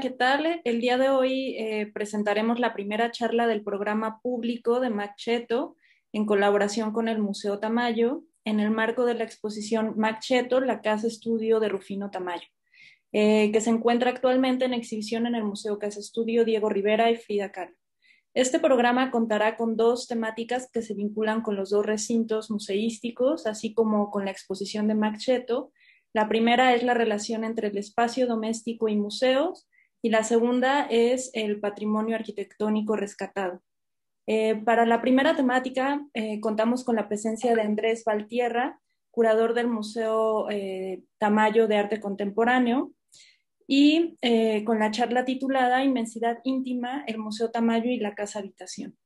¿qué tal? El día de hoy eh, presentaremos la primera charla del programa público de Macheto en colaboración con el Museo Tamayo en el marco de la exposición Macheto, la casa estudio de Rufino Tamayo, eh, que se encuentra actualmente en exhibición en el Museo Casa Estudio Diego Rivera y Frida Kahlo. Este programa contará con dos temáticas que se vinculan con los dos recintos museísticos, así como con la exposición de Macheto, la primera es la relación entre el espacio doméstico y museos y la segunda es el patrimonio arquitectónico rescatado. Eh, para la primera temática eh, contamos con la presencia de Andrés Valtierra, curador del Museo eh, Tamayo de Arte Contemporáneo, y con la charla titulada Inmensidad Íntima, el Museo Tamayo y la Casa Habitación.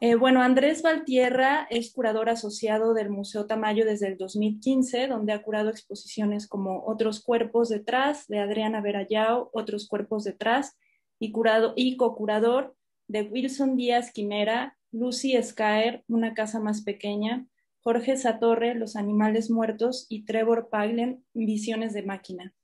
Eh, bueno, Andrés Valtierra es curador asociado del Museo Tamayo desde el 2015, donde ha curado exposiciones como Otros Cuerpos Detrás de Adriana Verallao, Otros Cuerpos Detrás y, curado, y co-curador de Wilson Díaz Quimera, Lucy Escaer, Una Casa Más Pequeña, Jorge Satorre, Los Animales Muertos y Trevor Paglen, Visiones de Máquina.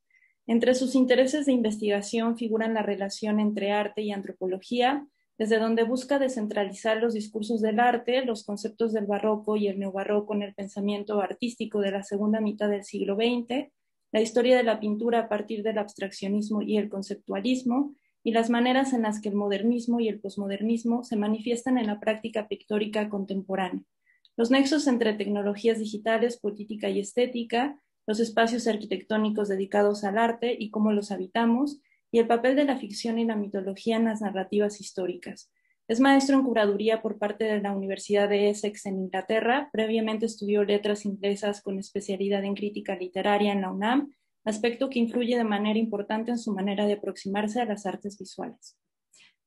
Entre sus intereses de investigación figuran la relación entre arte y antropología, desde donde busca descentralizar los discursos del arte, los conceptos del barroco y el neobarroco en el pensamiento artístico de la segunda mitad del siglo XX, la historia de la pintura a partir del abstraccionismo y el conceptualismo, y las maneras en las que el modernismo y el posmodernismo se manifiestan en la práctica pictórica contemporánea, los nexos entre tecnologías digitales, política y estética, los espacios arquitectónicos dedicados al arte y cómo los habitamos, y el papel de la ficción y la mitología en las narrativas históricas. Es maestro en curaduría por parte de la Universidad de Essex en Inglaterra. Previamente estudió letras inglesas con especialidad en crítica literaria en la UNAM, aspecto que influye de manera importante en su manera de aproximarse a las artes visuales.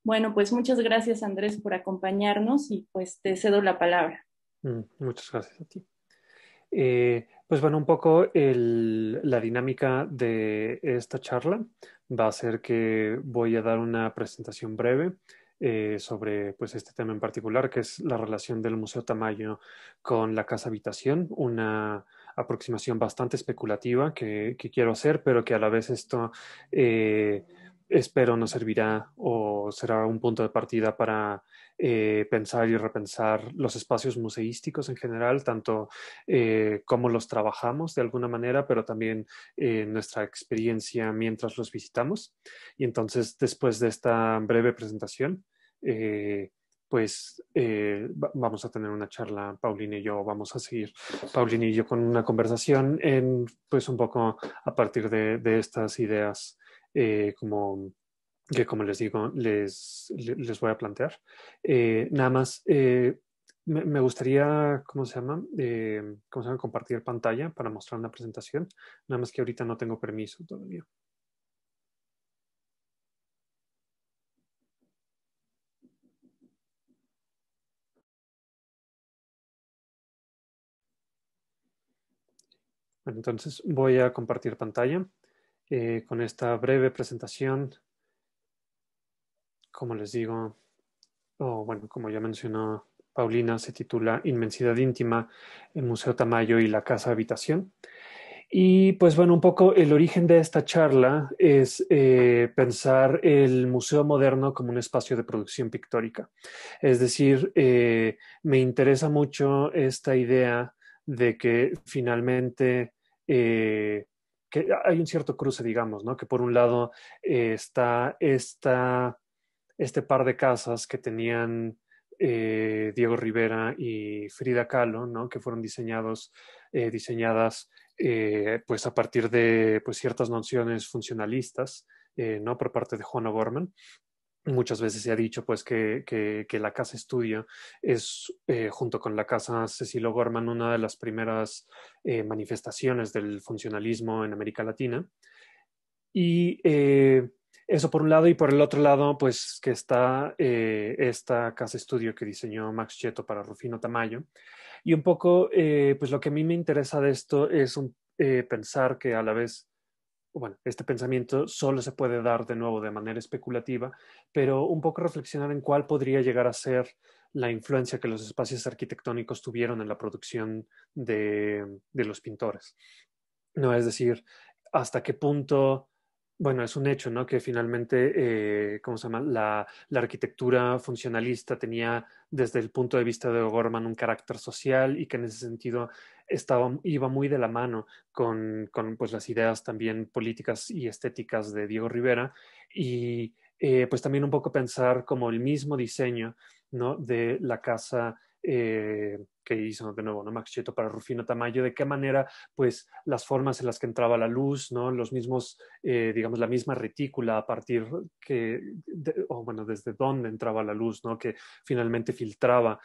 Bueno, pues muchas gracias Andrés por acompañarnos y pues te cedo la palabra. Mm, muchas gracias a ti. Eh, pues bueno, un poco la dinámica de esta charla va a ser que voy a dar una presentación breve eh, sobre pues, este tema en particular, que es la relación del Museo Tamayo con la casa habitación, una aproximación bastante especulativa que, que quiero hacer, pero que a la vez esto... Eh, espero nos servirá o será un punto de partida para eh, pensar y repensar los espacios museísticos en general, tanto eh, cómo los trabajamos de alguna manera, pero también eh, nuestra experiencia mientras los visitamos. Y entonces, después de esta breve presentación, eh, pues vamos a tener una charla, Paulina y yo, vamos a seguir, Paulina y yo, con una conversación en, pues un poco a partir de estas ideas eh, como que como les digo, les, voy a plantear. Eh, nada más, eh, me, gustaría, ¿cómo se llama? ¿Cómo se llama? Compartir pantalla para mostrar una presentación. Nada más que ahorita no tengo permiso todavía. Bueno, entonces voy a compartir pantalla. Eh, con esta breve presentación, como les digo, o bueno, como ya mencionó Paulina, se titula Inmensidad Íntima, el Museo Tamayo y la Casa Habitación. Y pues bueno, un poco el origen de esta charla es eh, pensar el museo moderno como un espacio de producción pictórica. Es decir, eh, me interesa mucho esta idea de que finalmente que hay un cierto cruce, digamos, ¿no? Que por un lado está esta, este par de casas que tenían eh, Diego Rivera y Frida Kahlo, ¿no? Que fueron diseñados, eh, diseñadas eh, pues a partir de pues, ciertas nociones funcionalistas, ¿no? Por parte de Juan O'Gorman muchas veces se ha dicho pues que, que, la casa estudio es eh, junto con la casa Cecilio Gorman, una de las primeras eh, manifestaciones del funcionalismo en América Latina y eh, eso por un lado y por el otro lado pues que está esta casa estudio que diseñó Max Cheto para Rufino Tamayo y un poco pues lo que a mí me interesa de esto es pensar que a la vez bueno, este pensamiento solo se puede dar de nuevo de manera especulativa, pero un poco reflexionar en cuál podría llegar a ser la influencia que los espacios arquitectónicos tuvieron en la producción de, de los pintores. No es decir, hasta qué punto bueno, es un hecho, ¿no? Que finalmente, eh, ¿cómo se llama? La, arquitectura funcionalista tenía desde el punto de vista de Gorman un carácter social y que en ese sentido estaba, iba muy de la mano con, pues, las ideas también políticas y estéticas de Diego Rivera y eh, pues también un poco pensar como el mismo diseño, ¿no? De la casa eh, que hizo de nuevo, ¿no? Max para Rufino Tamayo, de qué manera, pues, las formas en las que entraba la luz, ¿no? Los mismos, eh, digamos, la misma retícula a partir que, o bueno, desde dónde entraba la luz, ¿no? Que finalmente filtraba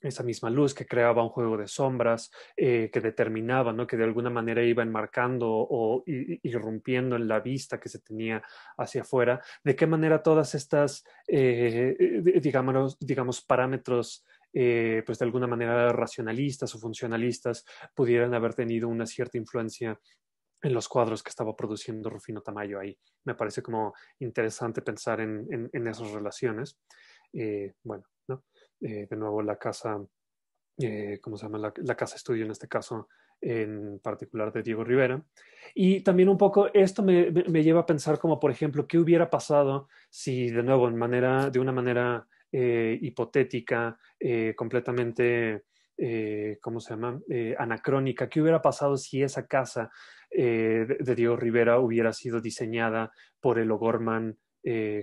esa misma luz que creaba un juego de sombras, eh, que determinaba, ¿no? que de alguna manera iba enmarcando o irrumpiendo en la vista que se tenía hacia afuera, de qué manera todas estas, digamos, parámetros eh, pues de alguna manera racionalistas o funcionalistas pudieran haber tenido una cierta influencia en los cuadros que estaba produciendo Rufino Tamayo ahí. Me parece como interesante pensar en, esas relaciones. Eh, bueno, eh, de nuevo la casa, ¿cómo se llama? La, casa estudio en este caso en particular de Diego Rivera. Y también un poco esto me, me, lleva a pensar como, por ejemplo, qué hubiera pasado si de nuevo en manera, de una manera eh, hipotética, eh, completamente, eh, ¿cómo se llama?, anacrónica. ¿Qué hubiera pasado si esa casa de, Diego Rivera hubiera sido diseñada por el O'Gorman?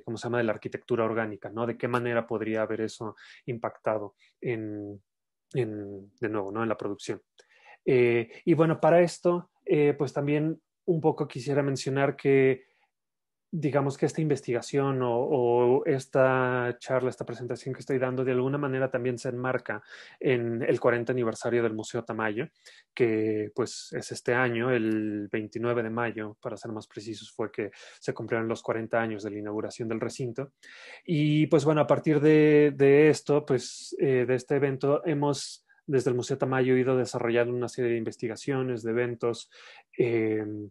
¿cómo se llama?, de la arquitectura orgánica, ¿no? ¿De qué manera podría haber eso impactado en de nuevo, ¿no?, en la producción. y bueno, para esto, pues también un poco quisiera mencionar que digamos que esta investigación o, esta charla, esta presentación que estoy dando, de alguna manera también se enmarca en el 40 aniversario del Museo Tamayo, que pues es este año, el 29 de mayo, para ser más precisos, fue que se cumplieron los 40 años de la inauguración del recinto. Y pues bueno, a partir de, esto, pues eh, de este evento hemos desde el Museo Tamayo ido desarrollando una serie de investigaciones, de eventos, em,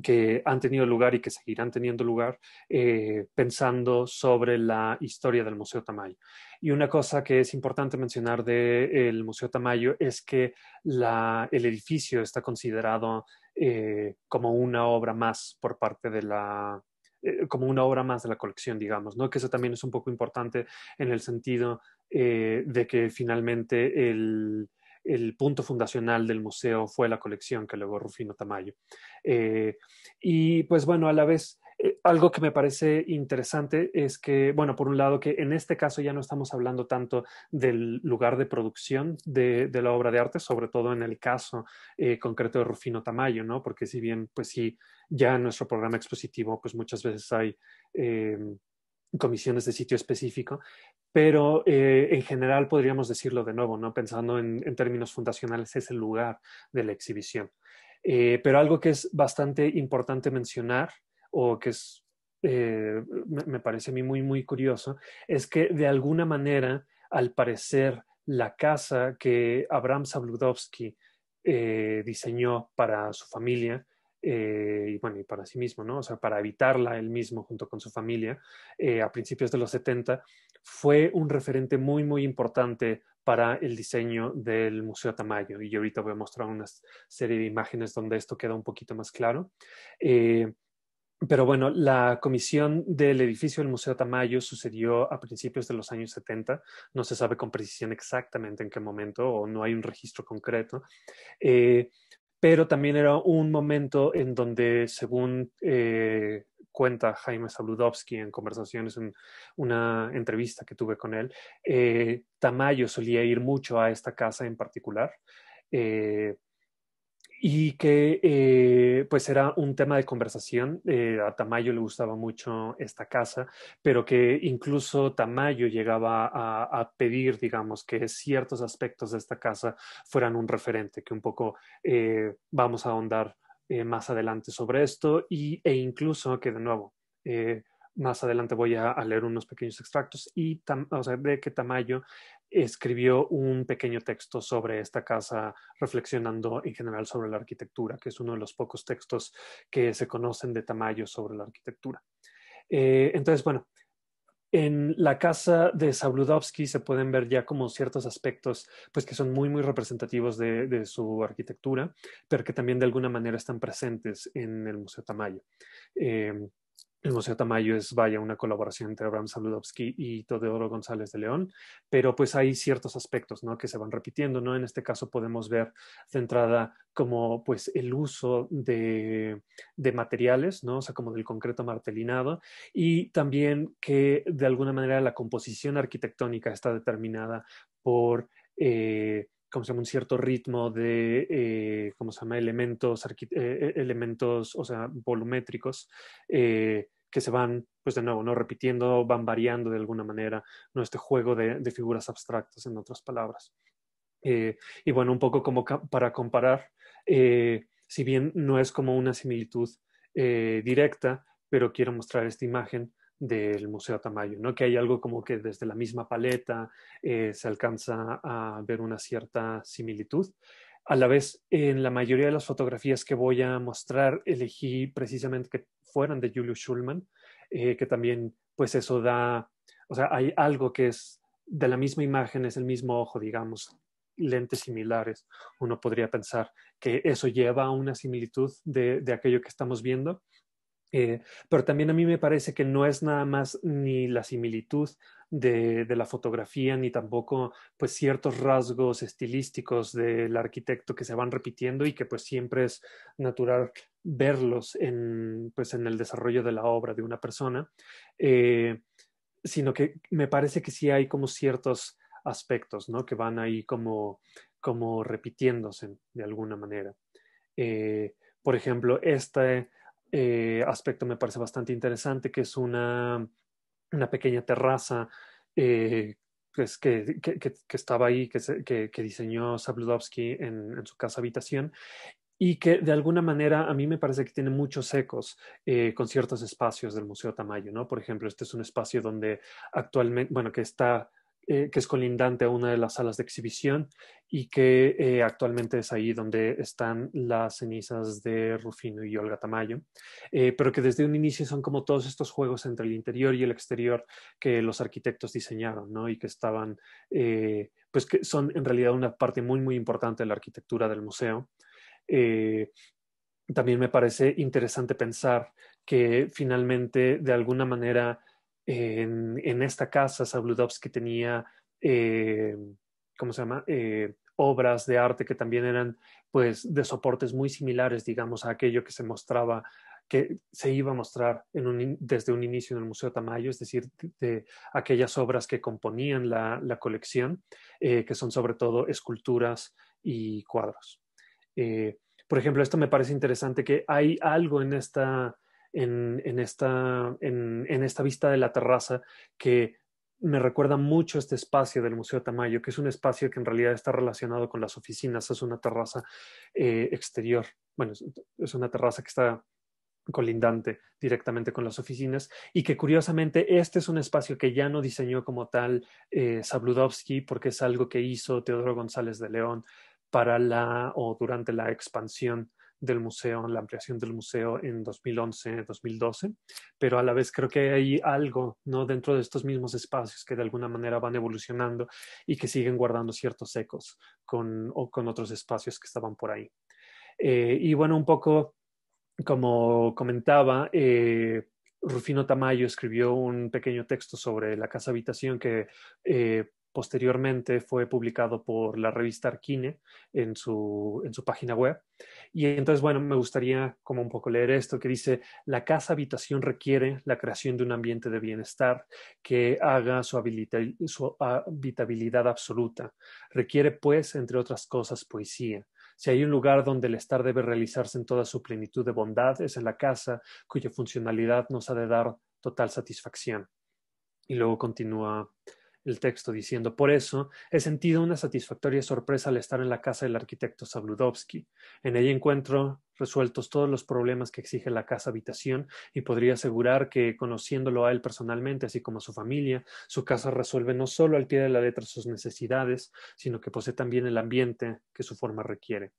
que han tenido lugar y que seguirán teniendo lugar eh, pensando sobre la historia del Museo Tamayo. Y una cosa que es importante mencionar del Museo Tamayo es que el edificio está considerado eh, como una obra más por parte de la, eh, como una obra más de la colección, digamos, ¿no? Que eso también es un poco importante en el sentido de que finalmente el, el punto fundacional del museo fue la colección que logró Rufino Tamayo. Eh, y pues bueno, a la vez, eh, algo que me parece interesante es que, bueno, por un lado, que en este caso ya no estamos hablando tanto del lugar de producción de, la obra de arte, sobre todo en el caso eh, concreto de Rufino Tamayo, ¿no? Porque si bien, pues sí, ya en nuestro programa expositivo, pues muchas veces hay comisiones de sitio específico, pero eh, en general podríamos decirlo de nuevo, ¿no? pensando en, términos fundacionales, es el lugar de la exhibición. Eh, pero algo que es bastante importante mencionar o que es, eh, me parece a mí muy, muy curioso, es que de alguna manera, al parecer, la casa que Abraham Sabludowski diseñó para su familia eh, y bueno, y para sí mismo, ¿no? O sea, para evitarla él mismo junto con su familia, eh, a principios de los 70, fue un referente muy, muy importante para el diseño del Museo Tamayo. Y yo ahorita voy a mostrar una serie de imágenes donde esto queda un poquito más claro. Eh, pero bueno, la comisión del edificio del Museo Tamayo sucedió a principios de los años 70. No se sabe con precisión exactamente en qué momento o no hay un registro concreto pero también era un momento en donde, según eh, cuenta Jaime Sabludowski en conversaciones, en una entrevista que tuve con él, eh, Tamayo solía ir mucho a esta casa en particular. Eh, y que eh, pues era un tema de conversación. Eh, a Tamayo le gustaba mucho esta casa, pero que incluso Tamayo llegaba a, pedir, digamos, que ciertos aspectos de esta casa fueran un referente, que un poco eh, vamos a ahondar más adelante sobre esto y, e incluso que de nuevo... más adelante voy a, leer unos pequeños extractos y o sea, de que Tamayo escribió un pequeño texto sobre esta casa, reflexionando en general sobre la arquitectura, que es uno de los pocos textos que se conocen de Tamayo sobre la arquitectura. Eh, entonces, bueno, en la casa de Sabludovsky se pueden ver ya como ciertos aspectos, pues que son muy, muy representativos de, su arquitectura, pero que también de alguna manera están presentes en el Museo Tamayo. Eh, el Museo Tamayo es, vaya, una colaboración entre Abraham Saludowski y Teodoro González de León, pero pues hay ciertos aspectos, Que se van repitiendo, ¿no? En este caso podemos ver centrada como, pues, el uso de, materiales, ¿no? O sea, como del concreto martelinado y también que de alguna manera la composición arquitectónica está determinada por eh, como se llama? un cierto ritmo de, eh, ¿cómo se llama? Elementos, eh, eh, elementos, o sea, volumétricos que se van, pues de nuevo, ¿no? Repitiendo, van variando de alguna manera, ¿no? Este juego de, de figuras abstractas, en otras palabras. y bueno, un poco como para comparar, si bien no es como una similitud directa, pero quiero mostrar esta imagen del Museo Tamayo, ¿no? que hay algo como que desde la misma paleta eh, se alcanza a ver una cierta similitud. A la vez, en la mayoría de las fotografías que voy a mostrar, elegí precisamente que fueran de Julius Schulman, eh, que también pues eso da, o sea, hay algo que es de la misma imagen, es el mismo ojo, digamos, lentes similares. Uno podría pensar que eso lleva a una similitud de aquello que estamos viendo, eh, pero también a mí me parece que no es nada más ni la similitud de, la fotografía, ni tampoco pues ciertos rasgos estilísticos del arquitecto que se van repitiendo y que pues siempre es natural verlos en, pues, en el desarrollo de la obra de una persona, eh, sino que me parece que sí hay como ciertos aspectos ¿no? que van ahí como, como repitiéndose de alguna manera. Eh, por ejemplo, esta. Eh, aspecto me parece bastante interesante, que es una, una pequeña terraza eh, pues, que, estaba ahí, que, diseñó Sabludovsky en, su casa habitación y que de alguna manera a mí me parece que tiene muchos ecos eh, con ciertos espacios del Museo Tamayo, ¿no? Por ejemplo, este es un espacio donde actualmente, bueno, que está eh, que es colindante a una de las salas de exhibición y que eh, actualmente es ahí donde están las cenizas de Rufino y Olga Tamayo, eh, pero que desde un inicio son como todos estos juegos entre el interior y el exterior que los arquitectos diseñaron, ¿no? Y que estaban, pues que son en realidad una parte muy, muy importante de la arquitectura del museo. también me parece interesante pensar que finalmente, de alguna manera, en, esta casa Sabludovsky tenía, eh, ¿cómo se llama? Eh, obras de arte que también eran pues de soportes muy similares, digamos, a aquello que se mostraba que se iba a mostrar desde un inicio en el Museo Tamayo, es decir, de, aquellas obras que componían la, colección, eh, que son sobre todo esculturas y cuadros. por ejemplo, esto me parece interesante que hay algo en esta en, esta, vista de la terraza que me recuerda mucho este espacio del Museo Tamayo, que es un espacio que en realidad está relacionado con las oficinas, es una terraza eh, exterior, bueno, es una terraza que está colindante directamente con las oficinas y que curiosamente este es un espacio que ya no diseñó como tal eh, porque es algo que hizo Teodoro González de León para la o durante la expansión del museo, la ampliación del museo en 2011, 2012, pero a la vez creo que hay algo ¿no? dentro de estos mismos espacios que de alguna manera van evolucionando y que siguen guardando ciertos ecos con, otros espacios que estaban por ahí. Eh, y bueno, un poco como comentaba, eh, Rufino Tamayo escribió un pequeño texto sobre la casa habitación que eh, Posteriormente fue publicado por la revista Arquine en su, en su página web. Y entonces, bueno, me gustaría como un poco leer esto que dice, la casa habitación requiere la creación de un ambiente de bienestar que haga su, su habitabilidad absoluta. Requiere, pues, entre otras cosas, poesía. Si hay un lugar donde el estar debe realizarse en toda su plenitud de bondad, es en la casa cuya funcionalidad nos ha de dar total satisfacción. Y luego continúa el texto diciendo, por eso he sentido una satisfactoria sorpresa al estar en la casa del arquitecto Sabludowski. En ella encuentro resueltos todos los problemas que exige la casa habitación y podría asegurar que, conociéndolo a él personalmente, así como a su familia, su casa resuelve no solo al pie de la letra sus necesidades, sino que posee también el ambiente que su forma requiere.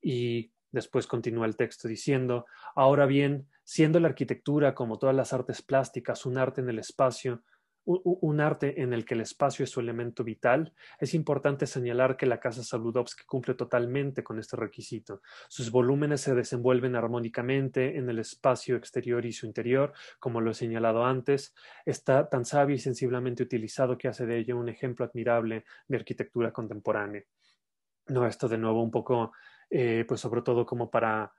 Y Después continúa el texto diciendo, ahora bien, siendo la arquitectura, como todas las artes plásticas, un arte en el espacio, un arte en el que el espacio es su elemento vital, es importante señalar que la Casa Saludovsky cumple totalmente con este requisito. Sus volúmenes se desenvuelven armónicamente en el espacio exterior y su interior, como lo he señalado antes. Está tan sabio y sensiblemente utilizado que hace de ello un ejemplo admirable de arquitectura contemporánea. No, esto de nuevo un poco, eh, pues sobre todo como para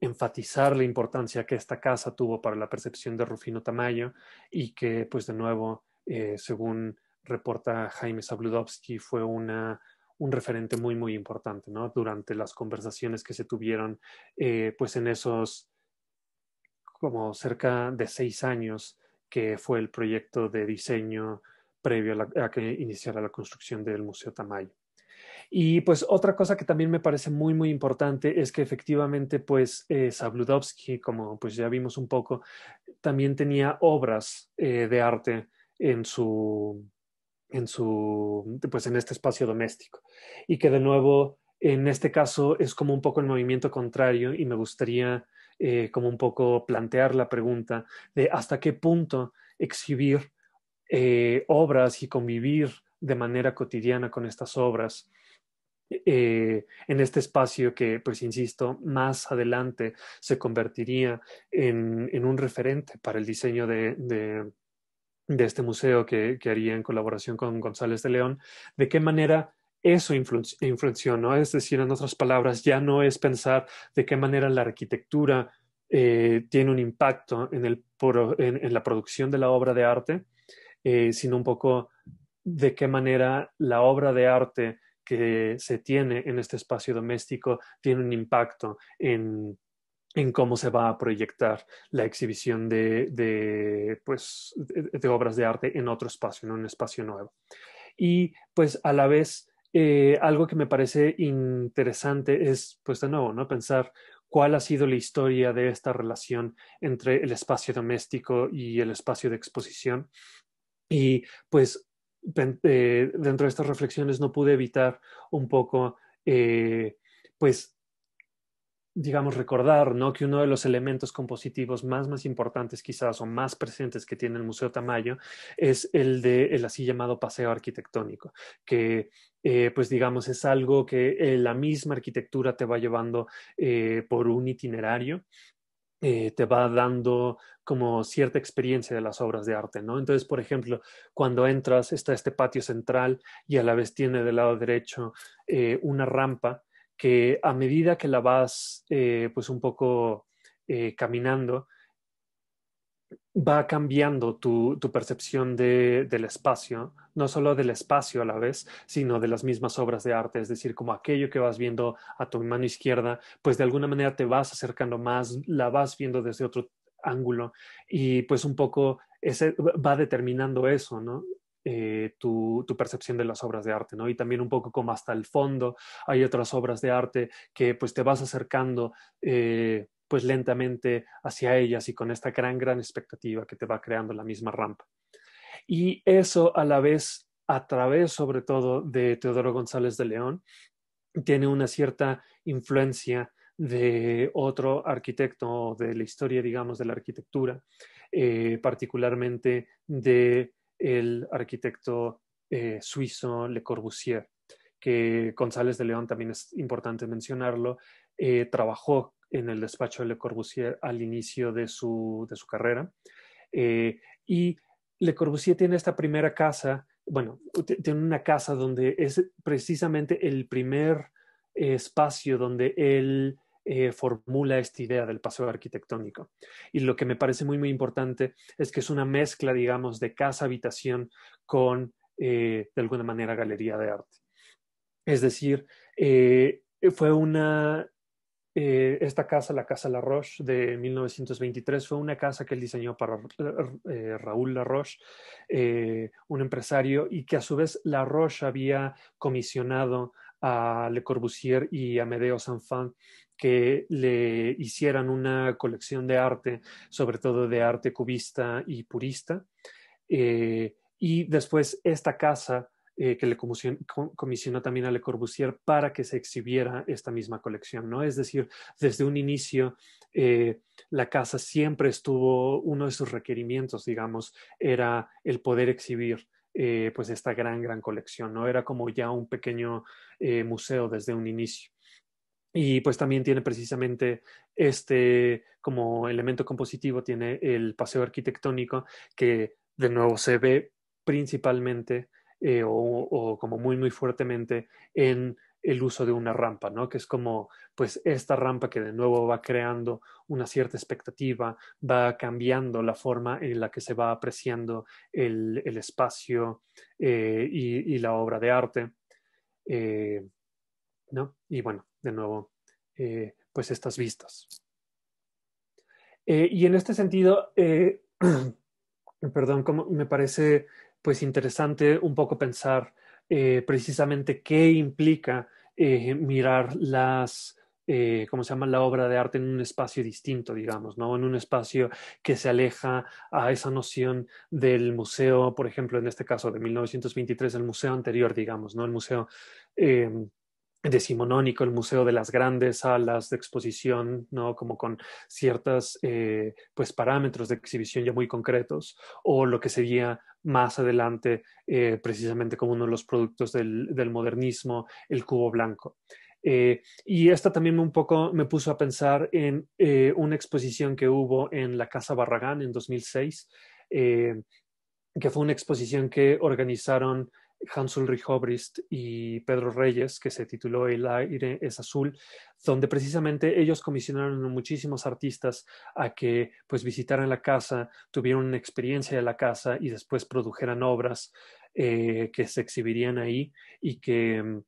enfatizar la importancia que esta casa tuvo para la percepción de Rufino Tamayo y que, pues de nuevo, eh, según reporta Jaime Sabludowski, fue un referente muy, muy importante, Durante las conversaciones que se tuvieron, eh, pues en esos como cerca de seis años que fue el proyecto de diseño previo a que iniciara la construcción del Museo Tamayo. Y pues otra cosa que también me parece muy, muy importante es que efectivamente pues eh, como pues ya vimos un poco, también tenía obras eh, de arte en su, en su, pues en este espacio doméstico. Y que de nuevo, en este caso es como un poco el movimiento contrario y me gustaría eh, como un poco plantear la pregunta de hasta qué punto exhibir obras y convivir de manera cotidiana con estas obras eh, en este espacio que, pues insisto, más adelante se convertiría en, un referente para el diseño de, de, este museo que, haría en colaboración con González de León, de qué manera eso influenció, ¿no? Es decir, en otras palabras, ya no es pensar de qué manera la arquitectura eh, tiene un impacto en, la producción de la obra de arte, eh, sino un poco de qué manera la obra de arte que se tiene en este espacio doméstico tiene un impacto en, cómo se va a proyectar la exhibición de, de, pues, de, obras de arte en otro espacio, en un espacio nuevo. Y pues a la vez, eh, algo que me parece interesante es, pues de nuevo, ¿no? pensar cuál ha sido la historia de esta relación entre el espacio doméstico y el espacio de exposición. Y pues eh, dentro de estas reflexiones no pude evitar un poco, eh, pues, digamos, recordar ¿no? que uno de los elementos compositivos más, más importantes quizás o más presentes que tiene el Museo Tamayo es el de el así llamado paseo arquitectónico, que eh, pues digamos es algo que la misma arquitectura te va llevando por un itinerario eh, te va dando como cierta experiencia de las obras de arte, ¿no? Entonces, por ejemplo, cuando entras está este patio central y a la vez tiene del lado derecho eh, una rampa que a medida que la vas eh, pues un poco caminando, va cambiando tu, percepción del espacio no solo del espacio a la vez, sino de las mismas obras de arte, es decir, como aquello que vas viendo a tu mano izquierda, pues de alguna manera te vas acercando más, la vas viendo desde otro ángulo y pues un poco ese va determinando eso, ¿no? Eh, tu, tu, percepción de las obras de arte, ¿no? Y también un poco como hasta el fondo hay otras obras de arte que pues te vas acercando eh, pues lentamente hacia ellas y con esta gran, gran expectativa que te va creando la misma rampa. Y eso a la vez, a través sobre todo de Teodoro González de León, tiene una cierta influencia de otro arquitecto de la historia, digamos, de la arquitectura, eh, particularmente de el arquitecto eh, suizo Le Corbusier, que González de León, también es importante mencionarlo, eh, trabajó en el despacho de Le Corbusier al inicio de su, carrera. y le Corbusier tiene esta primera casa, bueno, tiene una casa donde es precisamente el primer eh, espacio donde él eh, formula esta idea del paseo arquitectónico. Y lo que me parece muy, muy importante es que es una mezcla, digamos, de casa-habitación con, eh, de alguna manera, galería de arte. Es decir, fue una eh, esta casa, la Casa La Roche de 1923, fue una casa que él diseñó para eh, Raúl La Roche, eh, un empresario, y que a su vez La Roche había comisionado a Le Corbusier y a Medeo Sanfán que le hicieran una colección de arte, sobre todo de arte cubista y purista. y después esta casa eh, que le comisionó también a Le Corbusier para que se exhibiera esta misma colección, ¿no? Es decir, desde un inicio, eh, la casa siempre estuvo, uno de sus requerimientos, digamos, era el poder exhibir eh, pues esta gran, gran colección, ¿no? Era como ya un pequeño museo desde un inicio y pues también tiene precisamente este como elemento compositivo, tiene el paseo arquitectónico que de nuevo se ve principalmente eh, o, como muy, muy fuertemente en el uso de una rampa, ¿no? Que es como, pues, esta rampa que de nuevo va creando una cierta expectativa, va cambiando la forma en la que se va apreciando el, espacio eh, y, la obra de arte, eh, ¿no? Y bueno, de nuevo, pues, estas vistas. y en este sentido, perdón, como me parece pues interesante un poco pensar eh, precisamente qué implica eh, mirar las, eh, ¿cómo se llama?, la obra de arte en un espacio distinto, digamos, ¿no? En un espacio que se aleja a esa noción del museo, por ejemplo, en este caso de 1923, el museo anterior, digamos, ¿no? El museo em, decimonónico, el Museo de las Grandes Salas de Exposición, ¿no? como con ciertos eh, pues, parámetros de exhibición ya muy concretos, o lo que sería más adelante eh, precisamente como uno de los productos del, modernismo, el cubo blanco. Eh, y esta también un poco me puso a pensar en una exposición que hubo en la Casa Barragán en 2006, que fue una exposición que organizaron Hans Ulrich Obrist y Pedro Reyes, que se tituló El aire es azul, donde precisamente ellos comisionaron a muchísimos artistas a que pues visitaran la casa, tuvieran una experiencia de la casa y después produjeran obras eh, que se exhibirían ahí y que, como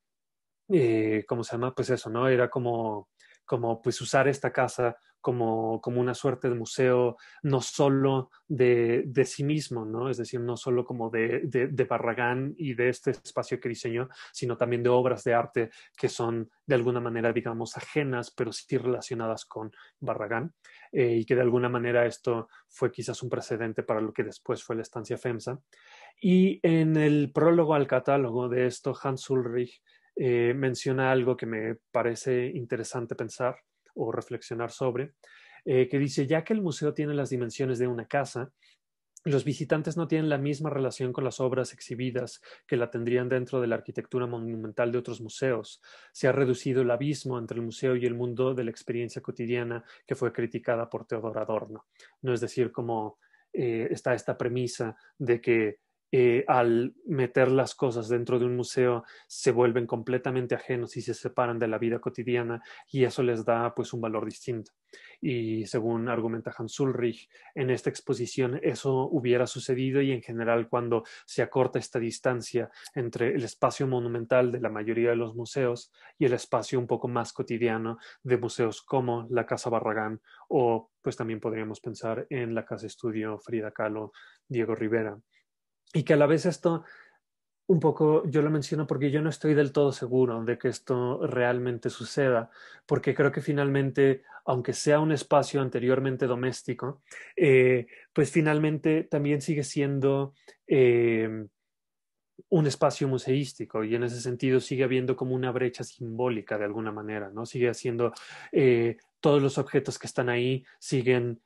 mm, eh, ¿cómo se llama? Pues eso, ¿no? Era como, como pues usar esta casa como, una suerte de museo no solo de, sí mismo, ¿no? es decir, no solo como de, Barragán y de este espacio que diseñó, sino también de obras de arte que son de alguna manera, digamos, ajenas, pero sí relacionadas con Barragán, eh, y que de alguna manera esto fue quizás un precedente para lo que después fue la estancia FEMSA. Y en el prólogo al catálogo de esto, Hans Ulrich eh, menciona algo que me parece interesante pensar, o reflexionar sobre, eh, que dice, ya que el museo tiene las dimensiones de una casa, los visitantes no tienen la misma relación con las obras exhibidas que la tendrían dentro de la arquitectura monumental de otros museos. Se ha reducido el abismo entre el museo y el mundo de la experiencia cotidiana que fue criticada por Teodor Adorno. No es decir, como eh, está esta premisa de que eh, al meter las cosas dentro de un museo se vuelven completamente ajenos y se separan de la vida cotidiana y eso les da pues un valor distinto. Y según argumenta Hans Ulrich, en esta exposición eso hubiera sucedido y en general cuando se acorta esta distancia entre el espacio monumental de la mayoría de los museos y el espacio un poco más cotidiano de museos como la Casa Barragán o pues también podríamos pensar en la Casa Estudio Frida Kahlo, Diego Rivera y que a la vez esto, un poco yo lo menciono porque yo no estoy del todo seguro de que esto realmente suceda, porque creo que finalmente, aunque sea un espacio anteriormente doméstico, eh, pues finalmente también sigue siendo... Eh, un espacio museístico y en ese sentido sigue habiendo como una brecha simbólica de alguna manera, ¿no? Sigue siendo eh, todos los objetos que están ahí siguen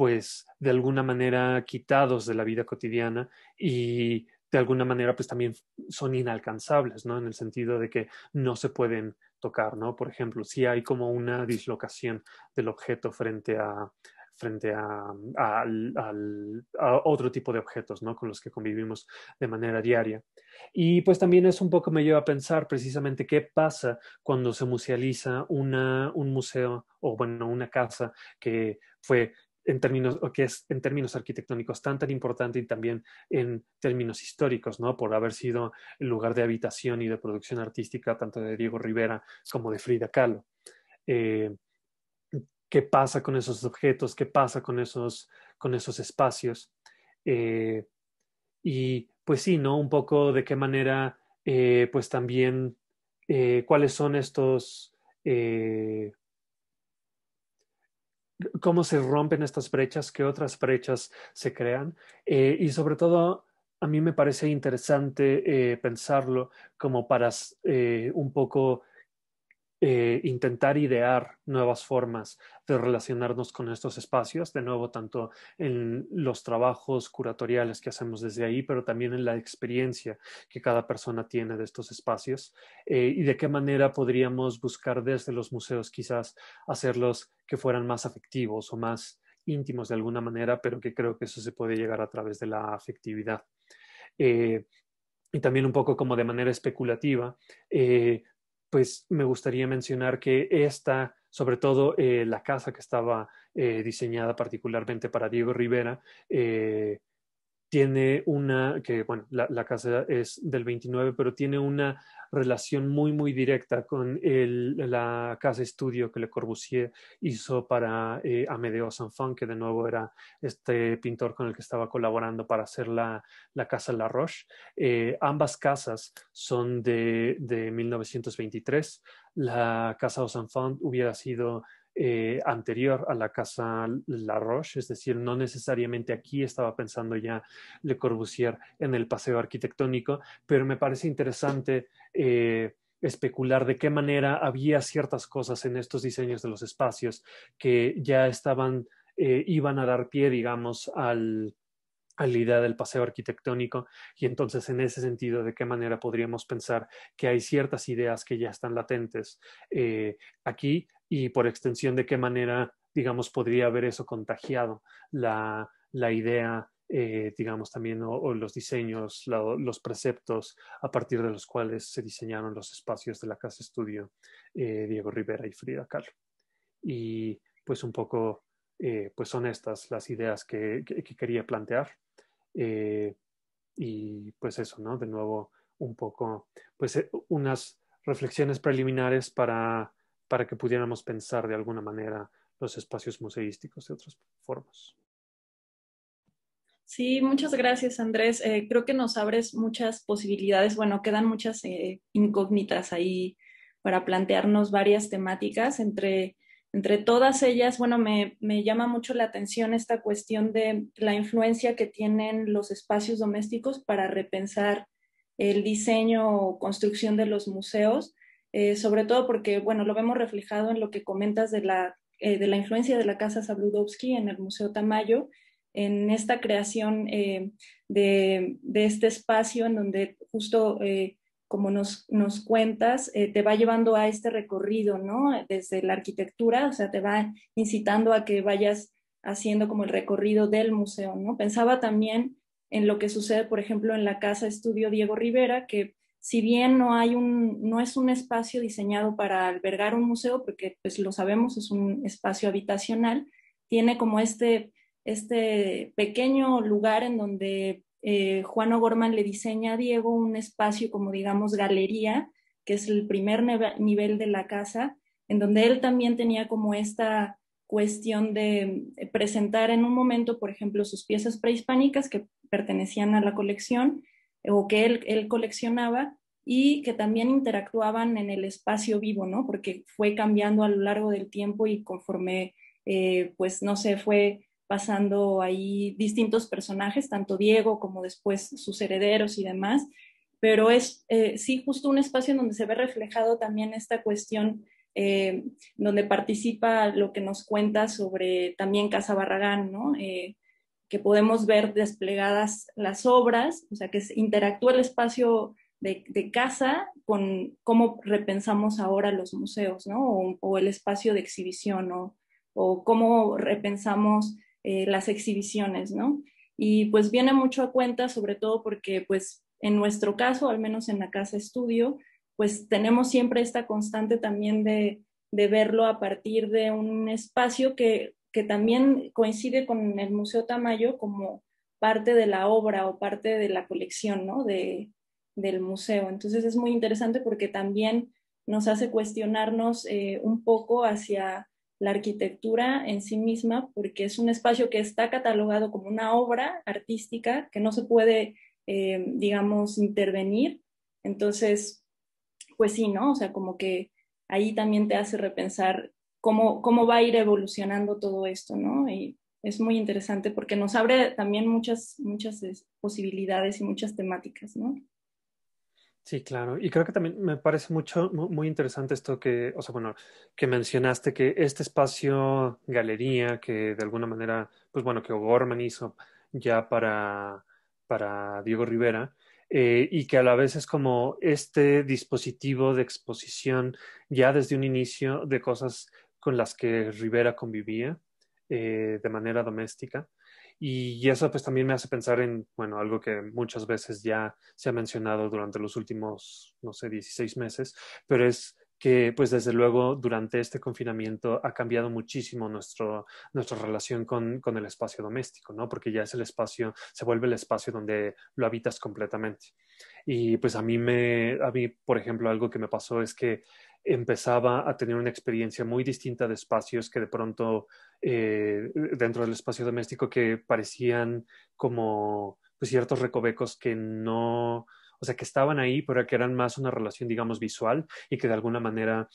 pues de alguna manera quitados de la vida cotidiana y de alguna manera pues también son inalcanzables, ¿no? En el sentido de que no se pueden tocar, ¿no? Por ejemplo, si hay como una dislocación del objeto frente a, frente otro tipo de objetos ¿no? con los que convivimos de manera diaria. Y pues también es un poco me lleva a pensar precisamente qué pasa cuando se musealiza un museo o bueno, una casa que fue en términos, o que es en términos arquitectónicos tan tan importante y también en términos históricos, ¿no? Por haber sido el lugar de habitación y de producción artística tanto de Diego Rivera como de Frida Kahlo. Eh, ¿Qué pasa con esos objetos? ¿Qué pasa con esos, con esos espacios? Eh, y pues sí, ¿no? Un poco de qué manera, eh, pues también, cuáles son estos cómo se rompen estas brechas, qué otras brechas se crean eh, y sobre todo a mí me parece interesante eh, pensarlo como para eh, un poco eh, intentar idear nuevas formas de relacionarnos con estos espacios, de nuevo, tanto en los trabajos curatoriales que hacemos desde ahí, pero también en la experiencia que cada persona tiene de estos espacios eh, y de qué manera podríamos buscar desde los museos quizás hacerlos que fueran más afectivos o más íntimos de alguna manera, pero que creo que eso se puede llegar a través de la afectividad. Eh, y también un poco como de manera especulativa, pues me gustaría mencionar que esta, sobre todo eh, la casa que estaba eh, diseñada particularmente para Diego Rivera, eh, tiene una, que bueno, la, casa es del 29, pero tiene una relación muy, muy directa con la casa estudio que Le Corbusier hizo para eh, Amedeo Sanfon, que de nuevo era este pintor con el que estaba colaborando para hacer la, la casa La Roche. Eh, ambas casas son de, 1923. La casa de hubiera sido eh, anterior a la casa La Roche, es decir, no necesariamente aquí estaba pensando ya Le Corbusier en el paseo arquitectónico, pero me parece interesante eh, especular de qué manera había ciertas cosas en estos diseños de los espacios que ya estaban, eh, iban a dar pie, digamos, al, al idea del paseo arquitectónico y entonces en ese sentido de qué manera podríamos pensar que hay ciertas ideas que ya están latentes eh, aquí y por extensión de qué manera digamos podría haber eso contagiado la, idea eh, digamos también o, los diseños los preceptos a partir de los cuales se diseñaron los espacios de la casa estudio eh, Diego Rivera y Frida Kahlo y pues un poco eh, pues son estas las ideas que, quería plantear. Eh, y pues eso, ¿no? De nuevo, un poco, pues eh, unas reflexiones preliminares para, para que pudiéramos pensar de alguna manera los espacios museísticos de otras formas. Sí, muchas gracias Andrés. creo que nos abres muchas posibilidades. Bueno, quedan muchas incógnitas ahí para plantearnos varias temáticas entre entre todas ellas, bueno, me, llama mucho la atención esta cuestión de la influencia que tienen los espacios domésticos para repensar el diseño o construcción de los museos, eh, sobre todo porque, bueno, lo vemos reflejado en lo que comentas de la, eh, de la influencia de la Casa Sabludowski en el Museo Tamayo, en esta creación eh, de, este espacio en donde justo como nos, cuentas, eh, te va llevando a este recorrido, ¿no? Eh, desde la arquitectura, o sea, te va incitando a que vayas haciendo como el recorrido del museo, ¿no? Pensaba también en lo que sucede, por ejemplo, en la Casa Estudio Diego Rivera, que si bien no, hay un, no es un espacio diseñado para albergar un museo, porque pues lo sabemos, es un espacio habitacional, tiene como este, este pequeño lugar en donde eh, Juan O'Gorman le diseña a Diego un espacio como digamos galería, que es el primer nivel de la casa, en donde él también tenía como esta cuestión de eh, presentar en un momento, por ejemplo, sus piezas prehispánicas que pertenecían a la colección o que él, coleccionaba y que también interactuaban en el espacio vivo, ¿no? Porque fue cambiando a lo largo del tiempo y conforme, eh, pues, no sé, fue pasando ahí distintos personajes, tanto Diego como después sus herederos y demás, pero es eh, sí justo un espacio en donde se ve reflejado también esta cuestión, eh, donde participa lo que nos cuenta sobre también Casa Barragán, eh, que podemos ver desplegadas las obras, o sea, que interactúa el espacio de, casa con cómo repensamos ahora los museos, O, el espacio de exhibición, o cómo repensamos eh, las exhibiciones, ¿no? Y pues viene mucho a cuenta, sobre todo porque pues en nuestro caso, al menos en la casa estudio, pues tenemos siempre esta constante también de, de verlo a partir de un espacio que, que también coincide con el Museo Tamayo como parte de la obra o parte de la colección ¿no? de, del museo. Entonces es muy interesante porque también nos hace cuestionarnos eh, un poco hacia la arquitectura en sí misma, porque es un espacio que está catalogado como una obra artística que no se puede, eh, digamos, intervenir. Entonces, pues sí, ¿no? O sea, como que ahí también te hace repensar cómo, cómo va a ir evolucionando todo esto, ¿no? Y es muy interesante porque nos abre también muchas, muchas este, posibilidades y muchas temáticas, ¿no? Sí, claro. Y creo que también me parece mucho, muy interesante esto que, o sea, bueno, que mencionaste que este espacio galería que de alguna manera, pues bueno, que Gorman hizo ya para, para Diego Rivera, eh, y que a la vez es como este dispositivo de exposición ya desde un inicio de cosas con las que Rivera convivía eh, de manera doméstica y eso pues también me hace pensar en, bueno, algo que muchas veces ya se ha mencionado durante los últimos, no sé, 16 meses, pero es que pues desde luego durante este confinamiento ha cambiado muchísimo nuestro, nuestra relación con, con, el espacio doméstico, ¿no? Porque ya es el espacio, se vuelve el espacio donde lo habitas completamente. Y pues a mí me, a mí, por ejemplo, algo que me pasó es que empezaba a tener una experiencia muy distinta de espacios que de pronto eh, dentro del espacio doméstico que parecían como pues, ciertos recovecos que no, o sea, que estaban ahí, pero que eran más una relación, digamos, visual y que de alguna manera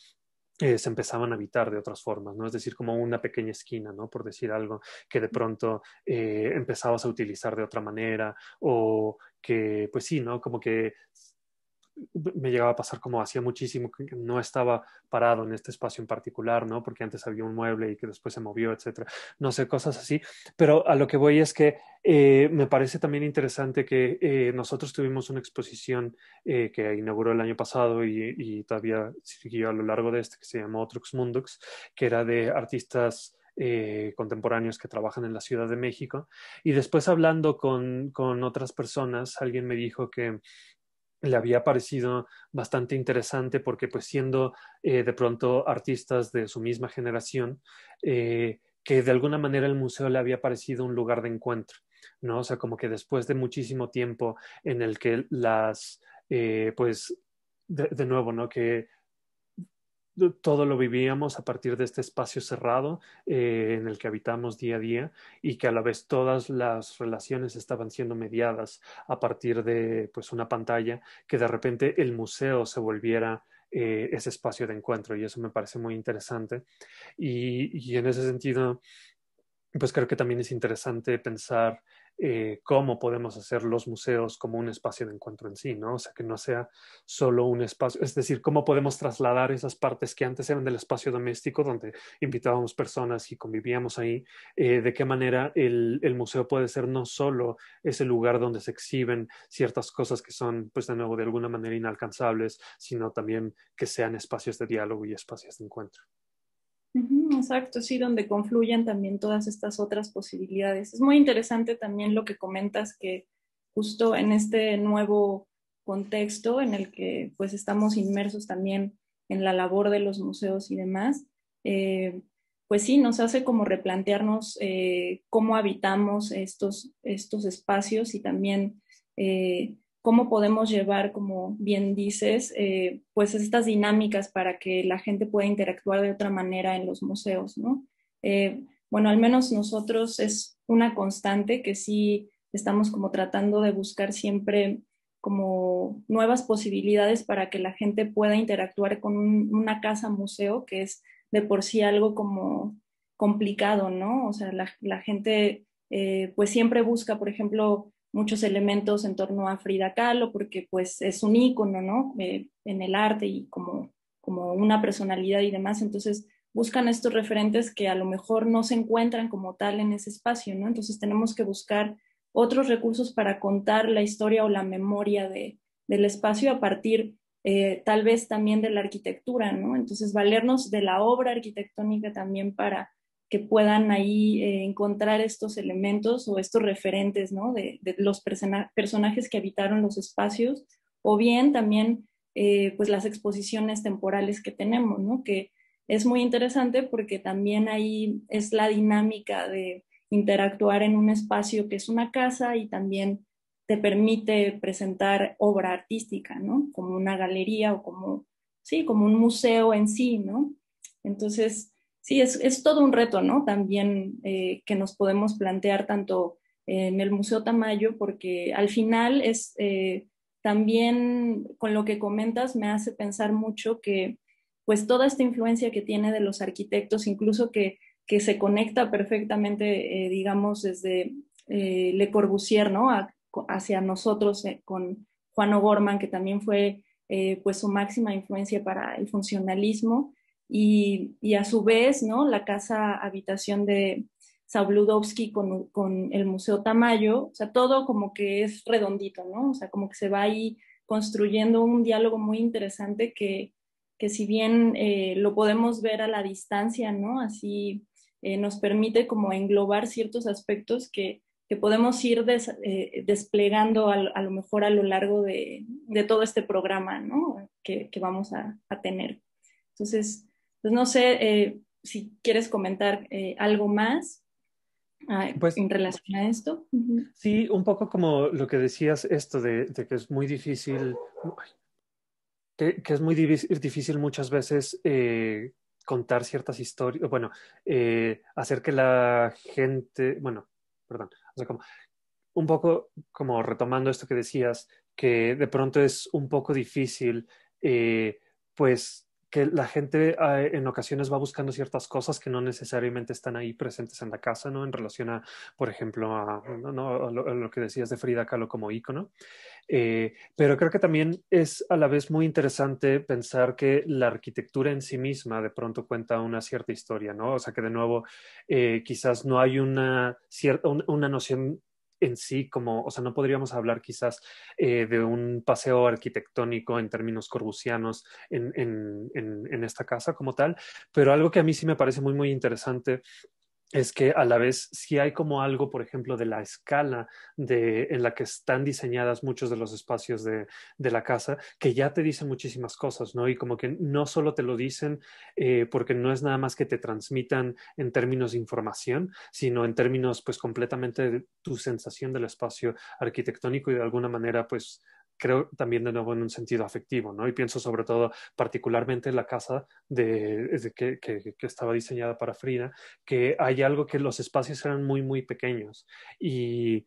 eh, se empezaban a habitar de otras formas, ¿no? Es decir, como una pequeña esquina, ¿no? Por decir algo, que de pronto eh, empezabas a utilizar de otra manera o que, pues sí, ¿no? Como que me llegaba a pasar como hacía muchísimo que no estaba parado en este espacio en particular, ¿no? Porque antes había un mueble y que después se movió, etcétera. No sé, cosas así. Pero a lo que voy es que eh, me parece también interesante que eh, nosotros tuvimos una exposición eh, que inauguró el año pasado y, todavía siguió a lo largo de este, que se llamó Otrux Mundux, que era de artistas contemporáneos que trabajan en la Ciudad de México. Y después hablando con, con otras personas, alguien me dijo que le había parecido bastante interesante porque pues siendo eh, de pronto artistas de su misma generación, eh, que de alguna manera el museo le había parecido un lugar de encuentro, ¿no? O sea, como que después de muchísimo tiempo en el que las, eh, pues, de, de, nuevo, ¿no? Que todo lo vivíamos a partir de este espacio cerrado eh, en el que habitamos día a día y que a la vez todas las relaciones estaban siendo mediadas a partir de pues una pantalla que de repente el museo se volviera eh, ese espacio de encuentro y eso me parece muy interesante y en ese sentido pues creo que también es interesante pensar eh, cómo podemos hacer los museos como un espacio de encuentro en sí, ¿no? O sea, que no sea solo un espacio, es decir, cómo podemos trasladar esas partes que antes eran del espacio doméstico, donde invitábamos personas y convivíamos ahí, eh, de qué manera el, el, museo puede ser no solo ese lugar donde se exhiben ciertas cosas que son, pues de nuevo, de alguna manera inalcanzables, sino también que sean espacios de diálogo y espacios de encuentro. Exacto, sí, donde confluyen también todas estas otras posibilidades. Es muy interesante también lo que comentas que justo en este nuevo contexto en el que pues estamos inmersos también en la labor de los museos y demás, eh, pues sí, nos hace como replantearnos eh, cómo habitamos estos, estos espacios y también eh, cómo podemos llevar, como bien dices, eh, pues estas dinámicas para que la gente pueda interactuar de otra manera en los museos, ¿no? Eh, bueno, al menos nosotros es una constante que sí estamos como tratando de buscar siempre como nuevas posibilidades para que la gente pueda interactuar con una casa museo, que es de por sí algo como complicado, ¿no? O sea, la, gente eh, pues siempre busca, por ejemplo, muchos elementos en torno a Frida Kahlo, porque pues es un ícono, ¿no? Eh, en el arte y como, como una personalidad y demás. Entonces buscan estos referentes que a lo mejor no se encuentran como tal en ese espacio, ¿no? Entonces tenemos que buscar otros recursos para contar la historia o la memoria de, del espacio a partir eh, tal vez también de la arquitectura, ¿no? Entonces valernos de la obra arquitectónica también para que puedan ahí eh, encontrar estos elementos o estos referentes ¿no? de, los personajes que habitaron los espacios, o bien también eh, pues las exposiciones temporales que tenemos, ¿no? que es muy interesante porque también ahí es la dinámica de interactuar en un espacio que es una casa y también te permite presentar obra artística, ¿no? Como una galería o como, sí, como un museo en sí, ¿no? Entonces, sí, es, todo un reto, ¿no? También eh, que nos podemos plantear tanto en el Museo Tamayo, porque al final es eh, también con lo que comentas me hace pensar mucho que pues toda esta influencia que tiene de los arquitectos, incluso que, se conecta perfectamente, eh, digamos, desde Le Corbusier, ¿no? hacia nosotros con Juan O'Gorman, que también fue pues su máxima influencia para el funcionalismo, y, y, a su vez, ¿no? La casa habitación de Sabludowski con, con, el Museo Tamayo, o sea, todo como que es redondito, ¿no? O sea, como que se va ahí construyendo un diálogo muy interesante que, que si bien eh, lo podemos ver a la distancia, ¿no? Así eh, nos permite como englobar ciertos aspectos que, que podemos ir des, eh, desplegando a, a, lo mejor a lo largo de, de todo este programa ¿no? que, que, vamos a, a, tener. Entonces, pues no sé eh, si quieres comentar eh, algo más ah, pues, en relación a esto. Sí, un poco como lo que decías, esto de, que es muy difícil, que, es muy difícil muchas veces eh, contar ciertas historias, bueno, hacer que la gente, bueno, perdón, o sea, como, un poco como retomando esto que decías, que de pronto es un poco difícil, pues que la gente ah, en ocasiones va buscando ciertas cosas que no necesariamente están ahí presentes en la casa, ¿no? En relación a, por ejemplo, a, lo, que decías de Frida Kahlo como ícono. Eh, pero creo que también es a la vez muy interesante pensar que la arquitectura en sí misma de pronto cuenta una cierta historia, ¿no? O sea que de nuevo, eh, quizás no hay una, cierta, una noción en sí como, o sea, no podríamos hablar quizás eh, de un paseo arquitectónico en términos corbusianos en, esta casa como tal, pero algo que a mí sí me parece muy, muy interesante es que a la vez si hay como algo, por ejemplo, de la escala de, en la que están diseñadas muchos de los espacios de, de la casa, que ya te dicen muchísimas cosas, ¿no? Y como que no solo te lo dicen eh, porque no es nada más que te transmitan en términos de información, sino en términos pues completamente de tu sensación del espacio arquitectónico y de alguna manera pues creo también de nuevo en un sentido afectivo, ¿no? Y pienso sobre todo particularmente en la casa de, que, que, estaba diseñada para Frida, que hay algo que los espacios eran muy, muy pequeños y...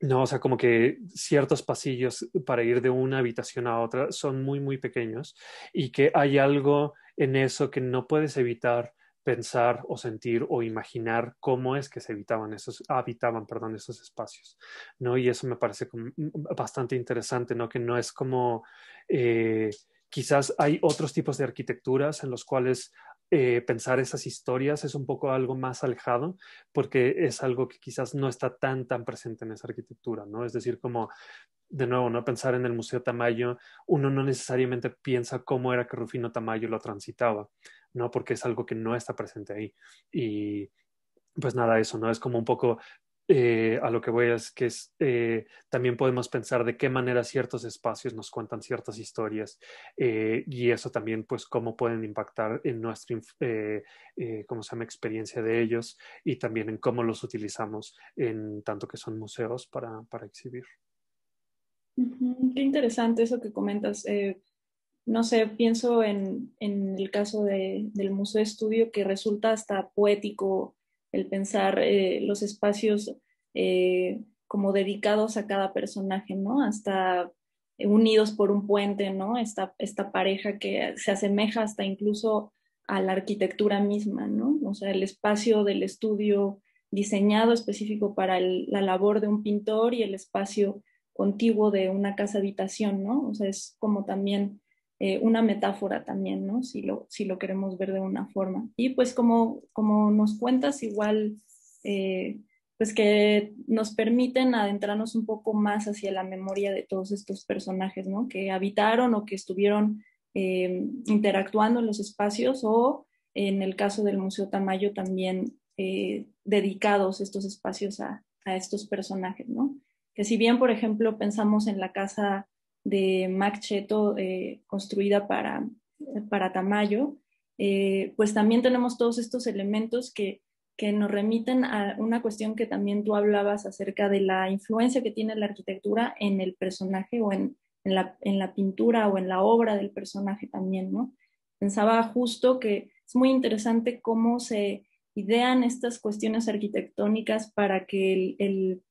No, o sea, como que ciertos pasillos para ir de una habitación a otra son muy, muy pequeños y que hay algo en eso que no puedes evitar pensar o sentir o imaginar cómo es que se habitaban esos espacios, ¿no? Y eso me parece bastante interesante, ¿no? Que no es como, eh, quizás hay otros tipos de arquitecturas en los cuales eh, pensar esas historias es un poco algo más alejado porque es algo que quizás no está tan, tan presente en esa arquitectura, ¿no? Es decir, como de nuevo, ¿no? Pensar en el Museo Tamayo, uno no necesariamente piensa cómo era que Rufino Tamayo lo transitaba, ¿no? Porque es algo que no está presente ahí. Y pues nada, eso, ¿no? Es como un poco eh, a lo que voy es que es, eh, también podemos pensar de qué manera ciertos espacios nos cuentan ciertas historias eh, y eso también pues cómo pueden impactar en nuestra ¿cómo se llama? experiencia de ellos y también en cómo los utilizamos en tanto que son museos para, para exhibir. Qué interesante eso que comentas no sé, pienso en, el caso del Museo de Estudio que resulta hasta poético el pensar eh, los espacios eh, como dedicados a cada personaje, ¿no? Hasta eh, unidos por un puente, ¿no? Esta, esta pareja que se asemeja hasta incluso a la arquitectura misma, ¿no? O sea, el espacio del estudio diseñado específico para la labor de un pintor y el espacio contiguo de una casa habitación, ¿no? O sea, es como también eh, una metáfora también, ¿no? Si lo, si lo queremos ver de una forma. Y pues como, como nos cuentas, igual, eh, pues que nos permiten adentrarnos un poco más hacia la memoria de todos estos personajes, ¿no? Que habitaron o que estuvieron eh, interactuando en los espacios o en el caso del Museo Tamayo también dedicados estos espacios a, a estos personajes, ¿no? Que si bien, por ejemplo, pensamos en la casa de Mac eh, construida para, para Tamayo, eh, pues también tenemos todos estos elementos que, que nos remiten a una cuestión que también tú hablabas acerca de la influencia que tiene la arquitectura en el personaje o en, la, pintura o en la obra del personaje también, ¿no? Pensaba justo que es muy interesante cómo se idean estas cuestiones arquitectónicas para que el,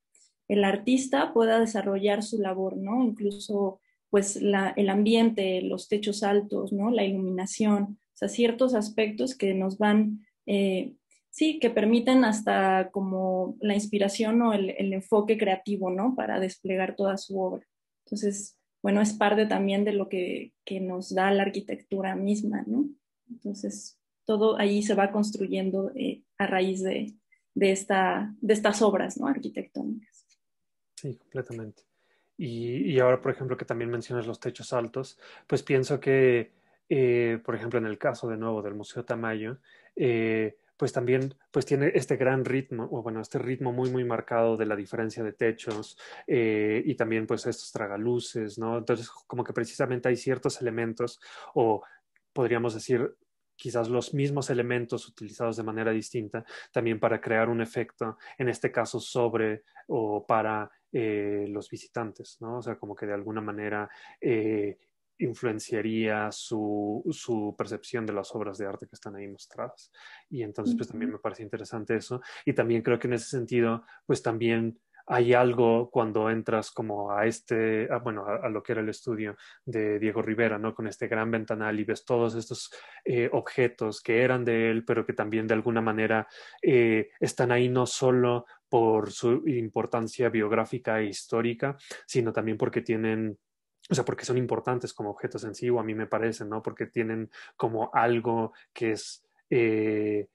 el artista pueda desarrollar su labor, ¿no? Incluso pues el ambiente, los techos altos, ¿no? La iluminación, o sea, ciertos aspectos que nos van, eh, sí, que permiten hasta como la inspiración o el, enfoque creativo, ¿no? Para desplegar toda su obra. Entonces, bueno, es parte también de lo que, que nos da la arquitectura misma, ¿no? Entonces, todo ahí se va construyendo eh, a raíz de, de, esta, de estas obras, ¿no? Arquitectónicas. Sí, completamente. Y, ahora, por ejemplo, que también mencionas los techos altos, pues pienso que, eh, por ejemplo, en el caso de nuevo del Museo Tamayo, eh, pues también pues tiene este gran ritmo, o bueno, este ritmo muy, muy marcado de la diferencia de techos eh, y también pues estos tragaluces, ¿no? Entonces, como que precisamente hay ciertos elementos o podríamos decir quizás los mismos elementos utilizados de manera distinta también para crear un efecto, en este caso sobre o para eh, los visitantes, ¿no? O sea, como que de alguna manera eh, influenciaría su, su, percepción de las obras de arte que están ahí mostradas. Y entonces, pues también me parece interesante eso. Y también creo que en ese sentido, pues también hay algo cuando entras como a este, bueno, a, lo que era el estudio de Diego Rivera, ¿no? Con este gran ventanal y ves todos estos eh, objetos que eran de él, pero que también de alguna manera están ahí no solo por su importancia biográfica e histórica, sino también porque tienen o sea, porque son importantes como objetos en sí, o a mí me parece, ¿no? Porque tienen como algo que es, eh,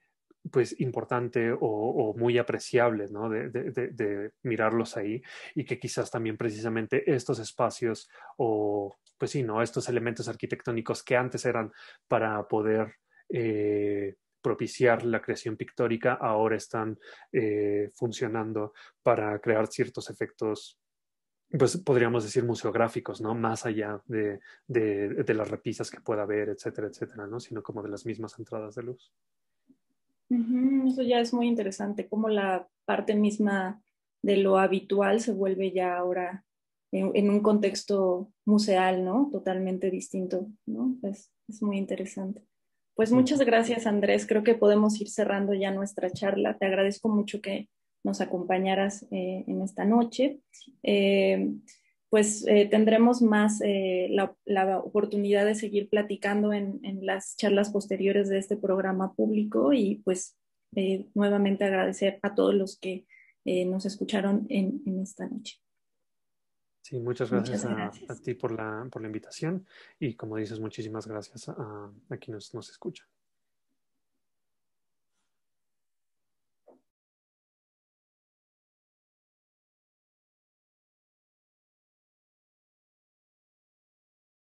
pues, importante o, muy apreciable, ¿no? De, de, mirarlos ahí y que quizás también precisamente estos espacios o, pues sí, ¿no? Estos elementos arquitectónicos que antes eran para poder... Eh, propiciar la creación pictórica ahora están eh, funcionando para crear ciertos efectos pues podríamos decir museográficos, ¿no? Más allá de, las repisas que pueda haber, etcétera, etcétera, ¿no? Sino como de las mismas entradas de luz. Eso ya es muy interesante, como la parte misma de lo habitual se vuelve ya ahora en, un contexto museal, ¿no? Totalmente distinto, ¿no? es muy interesante. Pues muchas gracias, Andrés. Creo que podemos ir cerrando ya nuestra charla. Te agradezco mucho que nos acompañaras eh, en esta noche. Eh, pues eh, tendremos más la, oportunidad de seguir platicando en, las charlas posteriores de este programa público y pues nuevamente agradecer a todos los que nos escucharon en esta noche. Sí, muchas gracias, A, ti por la, por la invitación y como dices, muchísimas gracias a, a quienes nos escuchan.